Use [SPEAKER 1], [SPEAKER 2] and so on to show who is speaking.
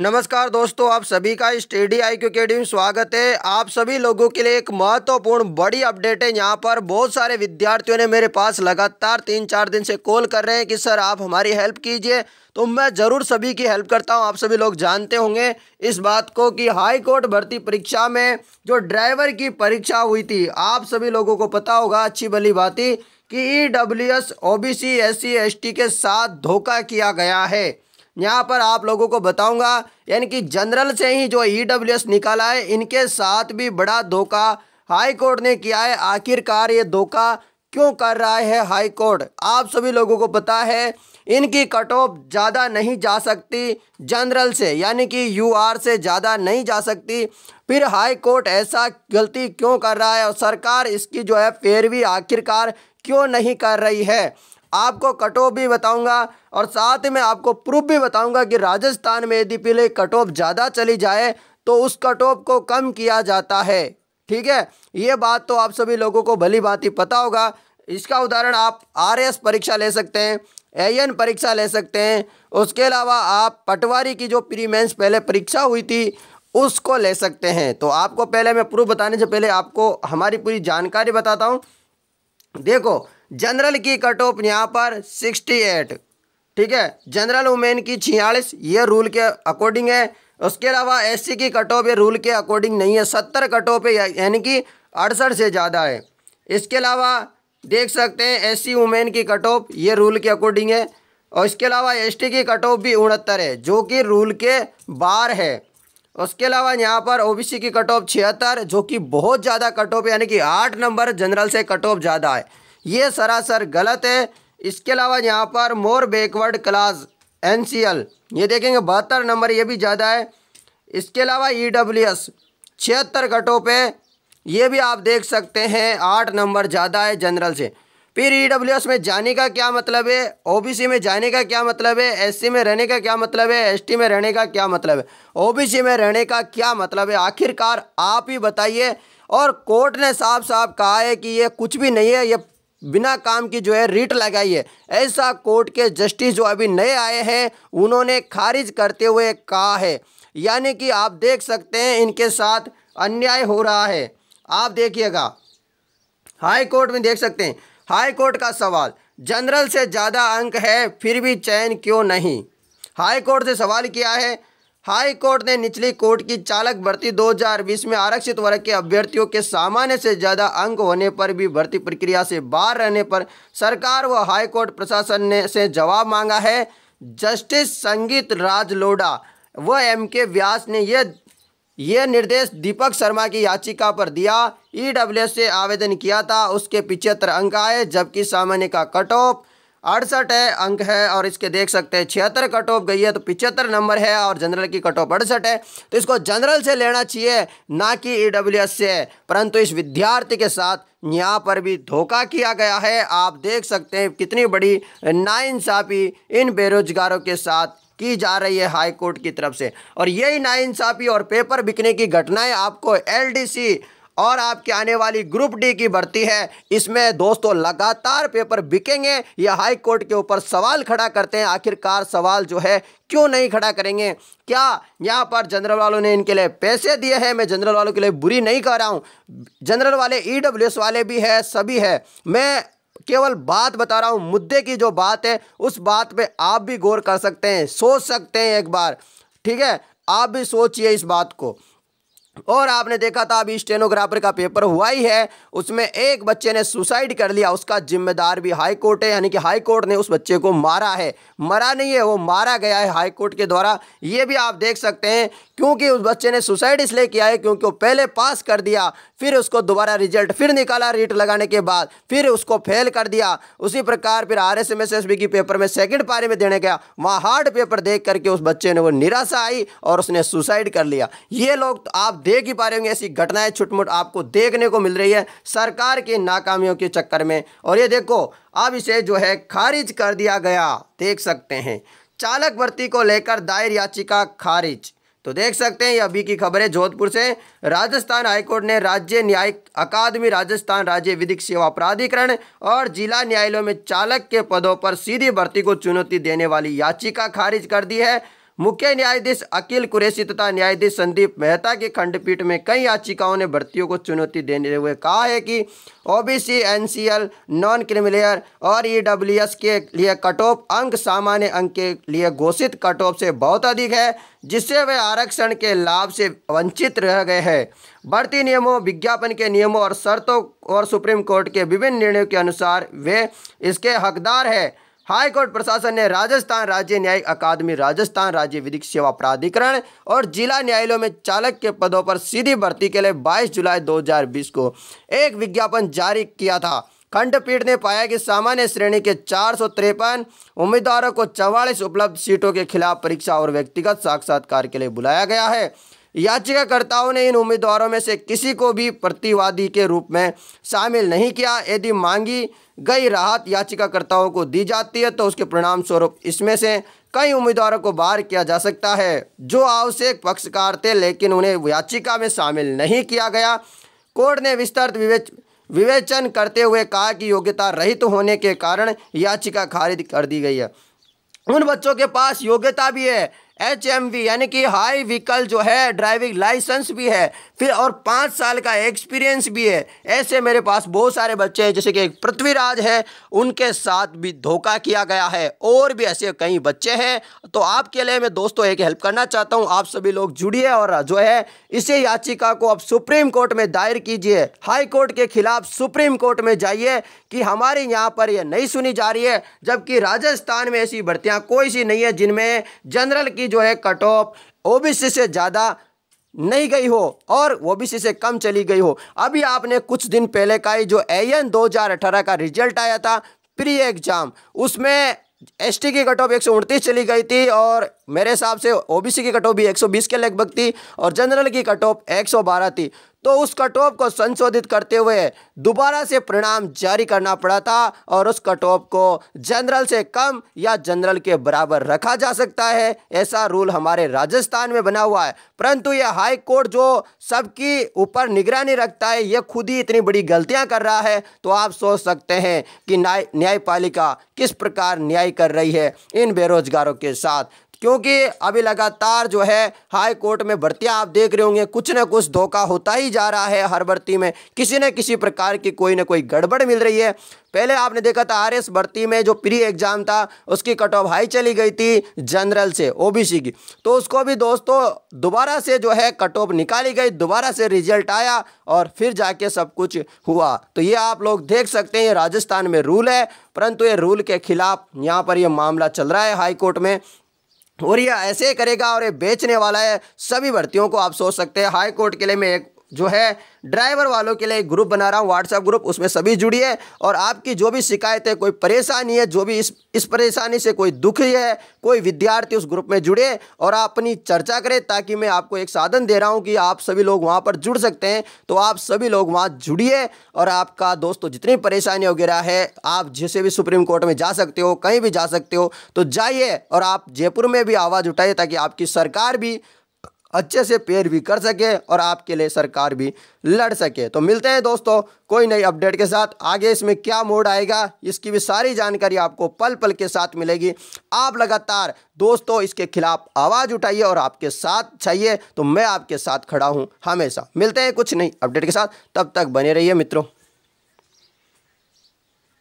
[SPEAKER 1] नमस्कार दोस्तों आप सभी का स्टेडी आई क्यू अकेडमी स्वागत है आप सभी लोगों के लिए एक महत्वपूर्ण बड़ी अपडेट है यहाँ पर बहुत सारे विद्यार्थियों ने मेरे पास लगातार तीन चार दिन से कॉल कर रहे हैं कि सर आप हमारी हेल्प कीजिए तो मैं ज़रूर सभी की हेल्प करता हूँ आप सभी लोग जानते होंगे इस बात को कि हाई कोर्ट भर्ती परीक्षा में जो ड्राइवर की परीक्षा हुई थी आप सभी लोगों को पता होगा अच्छी भली बात कि E W S O B C S C S T के साथ धोखा किया गया है यहाँ पर आप लोगों को बताऊंगा यानी कि जनरल से ही जो ई e निकाला है इनके साथ भी बड़ा धोखा हाई कोर्ट ने किया है आखिरकार ये धोखा क्यों कर रहा है हाई कोर्ट आप सभी लोगों को पता है इनकी कट ऑफ ज़्यादा नहीं जा सकती जनरल से यानी कि यू आर से ज़्यादा नहीं जा सकती फिर हाई कोर्ट ऐसा गलती क्यों कर रहा है और सरकार इसकी जो है पैरवी आखिरकार क्यों नहीं कर रही है आपको कट ऑफ भी बताऊंगा और साथ में आपको प्रूफ भी बताऊंगा कि राजस्थान में यदि पीले कट ऑफ ज़्यादा चली जाए तो उस कट ऑफ को कम किया जाता है ठीक है ये बात तो आप सभी लोगों को भली भांति पता होगा इसका उदाहरण आप एस परीक्षा ले सकते हैं एएन परीक्षा ले सकते हैं उसके अलावा आप पटवारी की जो प्री मेंस पहले परीक्षा हुई थी उसको ले सकते हैं तो आपको पहले मैं प्रूफ बताने से पहले आपको हमारी पूरी जानकारी बताता हूँ देखो जनरल की कट ऑफ यहाँ पर सिक्सटी एट ठीक है जनरल वुमेन की छियालीस ये रूल के अकॉर्डिंग है उसके अलावा एससी की कट ऑफ ये रूल के अकॉर्डिंग नहीं है सत्तर कट ऑफ यानी कि अड़सठ से ज़्यादा है इसके अलावा देख सकते हैं एससी वुमेन की कट ऑफ ये रूल के अकॉर्डिंग है और इसके अलावा एसटी की कट ऑफ भी उनहत्तर है जो कि रूल के बाहर है उसके अलावा यहाँ पर ओबीसी की कट ऑफ छिहत्तर जो कि बहुत ज़्यादा कट ऑफ यानी कि आठ नंबर जनरल से कट ऑफ ज़्यादा है ये सरासर गलत है इसके अलावा यहाँ पर मोर बैकवर्ड क्लास एन ये देखेंगे बहत्तर नंबर ये भी ज़्यादा है इसके अलावा ई डब्ल्यू एस छिहत्तर कट ऑफ है ये भी आप देख सकते हैं आठ नंबर ज़्यादा है जनरल से फिर ई में जाने का क्या मतलब है ओबीसी में जाने का क्या मतलब है एससी में रहने का क्या मतलब है एसटी में रहने का क्या मतलब है ओबीसी में रहने का क्या मतलब है आखिरकार आप ही बताइए और कोर्ट ने साफ साफ कहा है कि ये कुछ भी नहीं है ये बिना काम की जो है रीट लगाई है ऐसा कोर्ट के जस्टिस जो अभी नए आए हैं उन्होंने खारिज करते हुए कहा है यानी कि आप देख सकते हैं इनके साथ अन्याय हो रहा है आप देखिएगा हाई कोर्ट में देख सकते हैं हाई कोर्ट का सवाल जनरल से ज़्यादा अंक है फिर भी चयन क्यों नहीं हाई कोर्ट से सवाल किया है हाई कोर्ट ने निचली कोर्ट की चालक भर्ती 2020 में आरक्षित वर्ग के अभ्यर्थियों के सामान्य से ज़्यादा अंक होने पर भी भर्ती प्रक्रिया से बाहर रहने पर सरकार व हाई कोर्ट प्रशासन ने से जवाब मांगा है जस्टिस संगीत राज लोडा व एम के व्यास ने यह यह निर्देश दीपक शर्मा की याचिका पर दिया ईडब्ल्यू e से आवेदन किया था उसके पिछहत्तर अंक आए जबकि सामान्य का कट ऑफ अड़सठ है अंक है और इसके देख सकते हैं छिहत्तर कट ऑफ गई है तो पिछहत्तर नंबर है और जनरल की कट ऑफ अड़सठ है तो इसको जनरल से लेना चाहिए ना कि ई e से परंतु इस विद्यार्थी के साथ यहाँ पर भी धोखा किया गया है आप देख सकते हैं कितनी बड़ी नाइंसाफ़ी इन बेरोजगारों के साथ की जा रही है हाई कोर्ट की तरफ से और यही नाइंसाफ़ी और पेपर बिकने की घटनाएं आपको एलडीसी और आपके आने वाली ग्रुप डी की भर्ती है इसमें दोस्तों लगातार पेपर बिकेंगे या हाई कोर्ट के ऊपर सवाल खड़ा करते हैं आखिरकार सवाल जो है क्यों नहीं खड़ा करेंगे क्या यहाँ पर जनरल वालों ने इनके लिए पैसे दिए हैं मैं जनरल वालों के लिए बुरी नहीं कह रहा हूँ जनरल वाले ई e वाले भी है सभी है मैं केवल बात बता रहा हूँ मुद्दे की जो बात है उस बात पे आप भी गौर कर सकते हैं सोच सकते हैं एक बार ठीक है आप भी सोचिए इस बात को और आपने देखा था अभी स्टेनोग्राफर का पेपर हुआ ही है उसमें एक बच्चे ने सुसाइड कर लिया उसका जिम्मेदार भी हाई कोर्ट है यानी कि हाई कोर्ट ने उस बच्चे को मारा है मरा नहीं है वो मारा गया है हाई कोर्ट के द्वारा ये भी आप देख सकते हैं क्योंकि उस बच्चे ने सुसाइड इसलिए किया है क्योंकि वो पहले पास कर दिया फिर उसको दोबारा रिजल्ट फिर निकाला रीट लगाने के बाद फिर उसको फेल कर दिया उसी प्रकार फिर R S M S S B की पेपर में सेकेंड पारी में देने गया वहाँ हार्ड पेपर देख करके उस बच्चे ने वो निराशा आई और उसने सुसाइड कर लिया ये लोग तो आप देख ही पा रहे होंगे ऐसी घटनाएं छुटमुट आपको देखने को मिल रही है सरकार की नाकामियों के चक्कर में और ये देखो अब इसे जो है खारिज कर दिया गया देख सकते हैं चालक भर्ती को लेकर दायर याचिका खारिज तो देख सकते हैं ये अभी की खबर है जोधपुर से राजस्थान हाईकोर्ट ने राज्य न्यायिक अकादमी राजस्थान राज्य विधिक सेवा प्राधिकरण और जिला न्यायालयों में चालक के पदों पर सीधी भर्ती को चुनौती देने वाली याचिका खारिज कर दी है मुख्य न्यायाधीश अकील कुरैशी तथा न्यायाधीश संदीप मेहता की खंडपीठ में कई याचिकाओं ने भर्तियों को चुनौती देते हुए कहा है कि ओबीसी एनसीएल नॉन क्रिमिलेयर और ईडब्ल्यूएस के लिए कट ऑफ अंक सामान्य अंक के लिए घोषित कट ऑफ से बहुत अधिक है जिससे वे आरक्षण के लाभ से वंचित रह गए हैं बढ़ती नियमों विज्ञापन के नियमों और शर्तों और सुप्रीम कोर्ट के विभिन्न निर्णयों के अनुसार वे इसके हकदार हैं हाईकोर्ट प्रशासन ने राजस्थान राज्य न्यायिक अकादमी राजस्थान राज्य विधिक सेवा प्राधिकरण और जिला न्यायालयों में चालक के पदों पर सीधी भर्ती के लिए 22 जुलाई 2020 को एक विज्ञापन जारी किया था खंडपीठ ने पाया कि सामान्य श्रेणी के चार उम्मीदवारों को चवालीस उपलब्ध सीटों के खिलाफ परीक्षा और व्यक्तिगत साक्षात्कार के लिए बुलाया गया है याचिकाकर्ताओं ने इन उम्मीदवारों में से किसी को भी प्रतिवादी के रूप में शामिल नहीं किया यदि मांगी गई राहत याचिकाकर्ताओं को दी जाती है तो उसके परिणाम स्वरूप इसमें से कई उम्मीदवारों को बाहर किया जा सकता है जो आवश्यक पक्षकार थे लेकिन उन्हें याचिका में शामिल नहीं किया गया कोर्ट ने विस्तृत विवेच विवेचन करते हुए कहा कि योग्यता रहित तो होने के कारण याचिका खारिज कर दी गई है उन बच्चों के पास योग्यता भी है एच यानी कि हाई व्हीकल जो है ड्राइविंग लाइसेंस भी है फिर और पाँच साल का एक्सपीरियंस भी है ऐसे मेरे पास बहुत सारे बच्चे हैं जैसे कि पृथ्वीराज है उनके साथ भी धोखा किया गया है और भी ऐसे कई बच्चे हैं तो आपके लिए मैं दोस्तों एक हेल्प करना चाहता हूँ आप सभी लोग जुड़िए और जो है इसी याचिका को आप सुप्रीम कोर्ट में दायर कीजिए हाई कोर्ट के खिलाफ सुप्रीम कोर्ट में जाइए कि हमारे यहाँ पर यह नहीं सुनी जा रही है जबकि राजस्थान में ऐसी भर्तियाँ कोई सी नहीं है जिनमें जनरल की की जो है कट ऑफ ओबीसी से ज़्यादा नहीं गई हो और ओबीसी से कम चली गई हो अभी आपने कुछ दिन पहले का ही जो एन 2018 का रिजल्ट आया था प्री एग्जाम उसमें एसटी की कट ऑफ एक चली गई थी और मेरे हिसाब से ओबीसी की कट ऑफ भी 120 के लगभग थी और जनरल की कट ऑफ 112 थी तो उस कटोप को संशोधित करते हुए दोबारा से परिणाम जारी करना पड़ा था और उस कटोप को जनरल से कम या जनरल के बराबर रखा जा सकता है ऐसा रूल हमारे राजस्थान में बना हुआ है परंतु यह हाई कोर्ट जो सबकी ऊपर निगरानी रखता है यह खुद ही इतनी बड़ी गलतियां कर रहा है तो आप सोच सकते हैं कि न्यायपालिका किस प्रकार न्याय कर रही है इन बेरोजगारों के साथ क्योंकि अभी लगातार जो है हाई कोर्ट में भर्तियाँ आप देख रहे होंगे कुछ ना कुछ धोखा होता ही जा रहा है हर भर्ती में किसी न किसी प्रकार की कोई ना कोई गड़बड़ मिल रही है पहले आपने देखा था आर एस भर्ती में जो प्री एग्ज़ाम था उसकी कट ऑफ हाई चली गई थी जनरल से ओबीसी की तो उसको भी दोस्तों दोबारा से जो है कट ऑफ निकाली गई दोबारा से रिजल्ट आया और फिर जाके सब कुछ हुआ तो ये आप लोग देख सकते हैं ये राजस्थान में रूल है परंतु ये रूल के खिलाफ यहाँ पर यह मामला चल रहा है हाईकोर्ट में और यह ऐसे करेगा और ये बेचने वाला है सभी भर्तियों को आप सोच सकते हैं हाई कोर्ट के लिए मैं एक जो है ड्राइवर वालों के लिए एक ग्रुप बना रहा हूँ व्हाट्सएप ग्रुप उसमें सभी जुड़िए और आपकी जो भी शिकायत है कोई परेशानी है जो भी इस इस परेशानी से कोई दुख है कोई विद्यार्थी उस ग्रुप में जुड़े और आप अपनी चर्चा करें ताकि मैं आपको एक साधन दे रहा हूँ कि आप सभी लोग वहाँ पर जुड़ सकते हैं तो आप सभी लोग वहाँ जुड़िए और आपका दोस्तों तो जितनी परेशानी वगैरह है आप जैसे भी सुप्रीम कोर्ट में जा सकते हो कहीं भी जा सकते हो तो जाइए और आप जयपुर में भी आवाज़ उठाइए ताकि आपकी सरकार भी अच्छे से पेयर भी कर सके और आपके लिए सरकार भी लड़ सके तो मिलते हैं दोस्तों कोई नई अपडेट के साथ आगे इसमें क्या मोड आएगा इसकी भी सारी जानकारी आपको पल पल के साथ मिलेगी आप लगातार दोस्तों इसके खिलाफ आवाज़ उठाइए और आपके साथ चाहिए तो मैं आपके साथ खड़ा हूँ हमेशा मिलते हैं कुछ नई अपडेट के साथ तब तक बने रहिए मित्रों